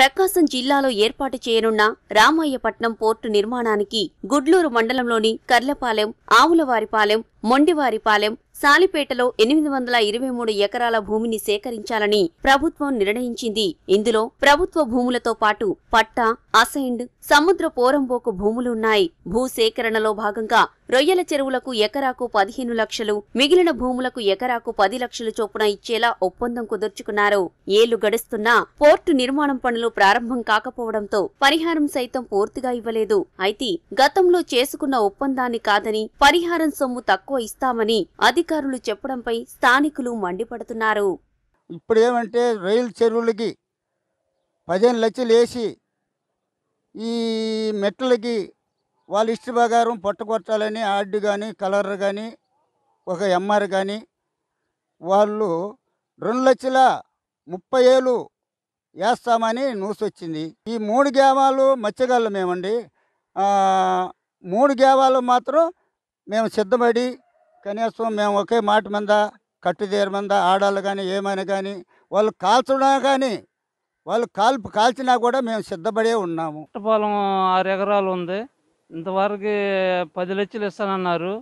ప్రకాశం జిల్లాలో ఏర్పాటు చేయనున్న రామాయపట్నం పోర్టు నిర్మాణానికి గుడ్లూరు మండలంలోని కర్లపాలెం ఆవులవారిపాలెం మొండివారిపాలెం సాలిపేటలో ఎనిమిది వందల ఇరవై మూడు ఎకరాల భూమిని సేకరించాలని ప్రభుత్వం నిర్ణయించింది ఇందులో ప్రభుత్వ భూములతో పాటు పట్టా అసైన్డ్ సముద్ర పోరంబోకు భూములున్నాయి భూసేకరణలో భాగంగా రొయ్యల చెరువులకు ఎకరాకు పదిహేను లక్షలు మిగిలిన భూములకు ఎకరాకు పది లక్షలు చొప్పున ఇచ్చేలా ఒప్పందం కుదుర్చుకున్నారు ఏళ్లు గడుస్తున్నా పోర్టు నిర్మాణం పనులు ప్రారంభం కాకపోవడంతో పరిహారం సైతం పూర్తిగా ఇవ్వలేదు అయితే గతంలో చేసుకున్న ఒప్పందాన్ని కాదని పరిహారం సొమ్ము తక్కువ తక్కువ ఇస్తామని అధికారులు చెప్పడంపై స్థానికులు మండిపడుతున్నారు ఇప్పుడు ఏమంటే రైలు చెరువులకి పదిహేను లక్షలు వేసి ఈ మెట్లకి వాళ్ళ ఇష్ట ప్రకారం పట్టుకొట్టాలని ఆర్డు కానీ కలర్ కానీ ఒక ఎంఆర్ కానీ వాళ్ళు రెండు లక్షల ముప్పై ఏళ్ళు వేస్తామని న్యూస్ వచ్చింది ఈ మూడు గేవాలు మత్స్యగాళ్ళు మేమండి మూడు గేవాలు మాత్రం మేము సిద్ధపడి కనీసం మేము ఒకే మాట మీద కట్టుదేరు మీద ఆడాలి కానీ ఏమైనా కానీ వాళ్ళు కాల్చడా కానీ వాళ్ళు కాల్పు కాల్చినా కూడా మేము సిద్ధపడే ఉన్నాము పొలం ఆరు ఎకరాలు ఉంది ఇంతవరకు పది లక్షలు ఇస్తానన్నారు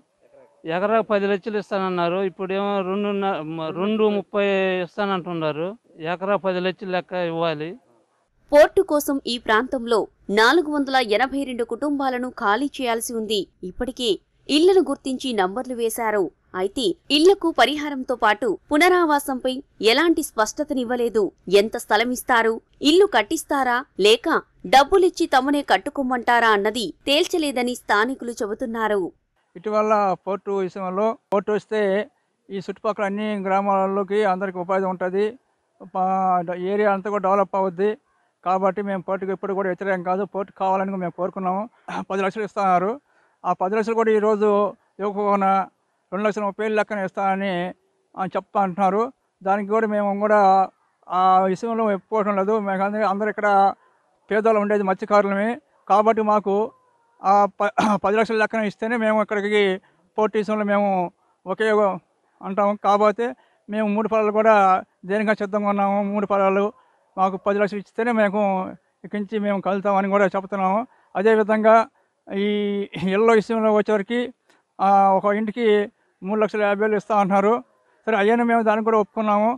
ఎకరా పది లక్షలు ఇస్తానన్నారు ఇప్పుడేమో రెండు రెండు ముప్పై ఇస్తానంటున్నారు ఎకరా పది లక్షలు లెక్క ఇవ్వాలి పోర్టు కోసం ఈ ప్రాంతంలో నాలుగు వందల ఎనభై రెండు కుటుంబాలను ఖాళీ చేయాల్సి ఉంది ఇప్పటికే ఇళ్లను గుర్తించి నంబర్లు వేశారు అయితే ఇళ్లకు పరిహారంతో పాటు పునరావాసంపై ఎలాంటి స్పష్టతనివ్వలేదు ఎంత స్థలమిస్తారు ఇల్లు కట్టిస్తారా లేక డబ్బులిచ్చి తమనే కట్టుకోమంటారా అన్నది తేల్చలేదని స్థానికులు చెబుతున్నారు ఇటీవల పోర్టు విషయంలో పోర్టు వస్తే ఈ చుట్టుపక్కల అన్ని గ్రామాలలోకి అందరికీ ఉపాధి ఉంటుంది ఏరియా అంతా కూడా డెవలప్ అవుద్ది కాబట్టి మేము పోర్టుకు ఇప్పుడు కూడా వ్యతిరేకం కాదు పోర్టు కావాలని మేము కోరుకున్నాము పది లక్షలు ఇస్తున్నారు ఆ పది లక్షలు కూడా ఈరోజు ఇవ్వకపోకుండా రెండు లక్షల ముప్పై ఏళ్ళు లెక్కన ఇస్తానని చెప్తా అంటున్నారు దానికి కూడా మేము కూడా ఆ విషయంలో ఒప్పుకోవటం లేదు మేము అందరూ అందరూ ఇక్కడ పేదవాళ్ళు ఉండేది మత్స్యకారులమే కాబట్టి మాకు ఆ పది లక్షల లెక్కన ఇస్తేనే మేము ఇక్కడికి పోర్ట్ మేము ఒకే అంటాము కాబట్టి మేము మూడు ఫలాలు కూడా దేనిగా సిద్ధంగా ఉన్నాము మూడు ఫలాలు మాకు పది లక్షలు ఇస్తేనే మేము ఇక్కడి నుంచి మేము కలుతామని కూడా చెప్తున్నాము అదేవిధంగా ఈ ఇళ్ళ విషయంలో వచ్చేవరకు ఒక ఇంటికి మూడు లక్షల యాభై వేలు ఇస్తా ఉన్నారు సరే అయ్యాను మేము దానికి కూడా ఒప్పుకున్నాము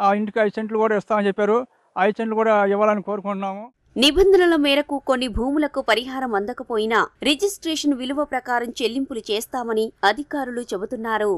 ఆ ఇంటికి ఐదు సెంట్లు కూడా ఇస్తామని చెప్పారు ఐదు సెంట్లు కూడా ఇవ్వాలని కోరుకుంటున్నాము నిబంధనల మేరకు కొన్ని భూములకు పరిహారం అందకపోయినా రిజిస్ట్రేషన్ విలువ ప్రకారం చెల్లింపులు చేస్తామని అధికారులు చెబుతున్నారు